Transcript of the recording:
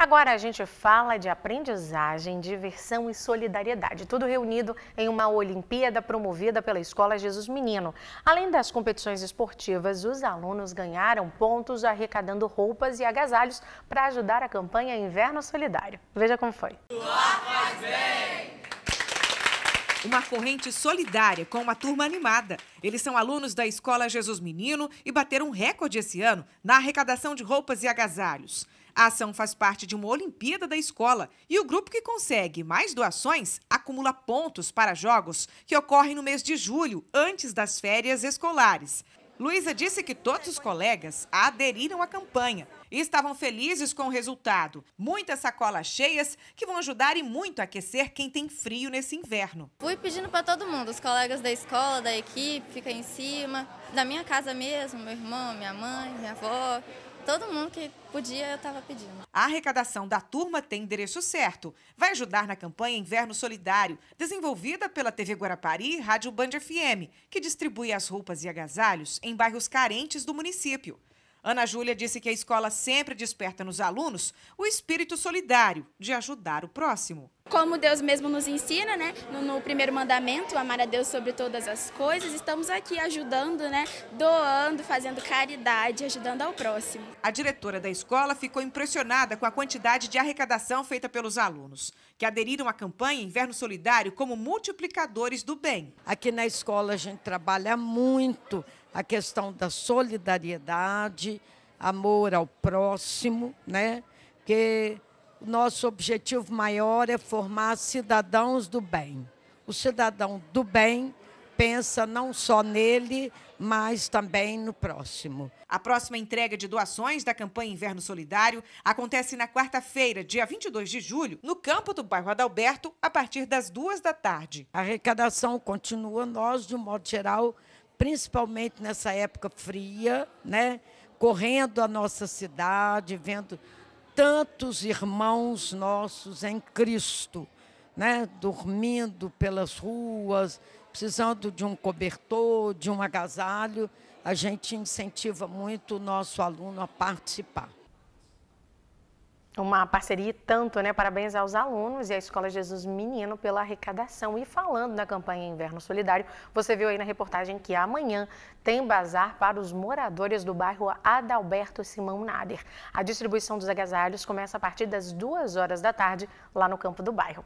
Agora a gente fala de aprendizagem, diversão e solidariedade, tudo reunido em uma Olimpíada promovida pela Escola Jesus Menino. Além das competições esportivas, os alunos ganharam pontos arrecadando roupas e agasalhos para ajudar a campanha Inverno Solidário. Veja como foi. Lá faz bem uma corrente solidária com uma turma animada. Eles são alunos da Escola Jesus Menino e bateram um recorde esse ano na arrecadação de roupas e agasalhos. A ação faz parte de uma Olimpíada da escola e o grupo que consegue mais doações acumula pontos para jogos que ocorrem no mês de julho, antes das férias escolares. Luísa disse que todos os colegas aderiram à campanha e estavam felizes com o resultado. Muitas sacolas cheias que vão ajudar e muito a aquecer quem tem frio nesse inverno. Fui pedindo para todo mundo, os colegas da escola, da equipe, fica em cima, da minha casa mesmo, meu irmão, minha mãe, minha avó, Todo mundo que podia, eu estava pedindo. A arrecadação da turma tem endereço certo. Vai ajudar na campanha Inverno Solidário, desenvolvida pela TV Guarapari e Rádio Band FM, que distribui as roupas e agasalhos em bairros carentes do município. Ana Júlia disse que a escola sempre desperta nos alunos o espírito solidário de ajudar o próximo. Como Deus mesmo nos ensina, né, no, no, primeiro mandamento, amar a Deus sobre todas as coisas, estamos aqui ajudando, né, doando, fazendo caridade, ajudando ao próximo. A diretora da escola ficou impressionada com a quantidade de arrecadação feita pelos alunos, que aderiram à campanha Inverno Solidário como multiplicadores do bem. Aqui na escola a gente trabalha muito a questão da solidariedade, amor ao próximo, né? Porque nosso objetivo maior é formar cidadãos do bem. O cidadão do bem pensa não só nele, mas também no próximo. A próxima entrega de doações da campanha Inverno Solidário acontece na quarta-feira, dia 22 de julho, no campo do bairro Adalberto, a partir das duas da tarde. A arrecadação continua, nós, de um modo geral, principalmente nessa época fria, né? correndo a nossa cidade, vendo tantos irmãos nossos em Cristo, né? dormindo pelas ruas, precisando de um cobertor, de um agasalho. A gente incentiva muito o nosso aluno a participar uma parceria tanto, né? Parabéns aos alunos e à Escola Jesus Menino pela arrecadação. E falando na campanha Inverno Solidário, você viu aí na reportagem que amanhã tem bazar para os moradores do bairro Adalberto Simão Nader. A distribuição dos agasalhos começa a partir das duas horas da tarde lá no campo do bairro.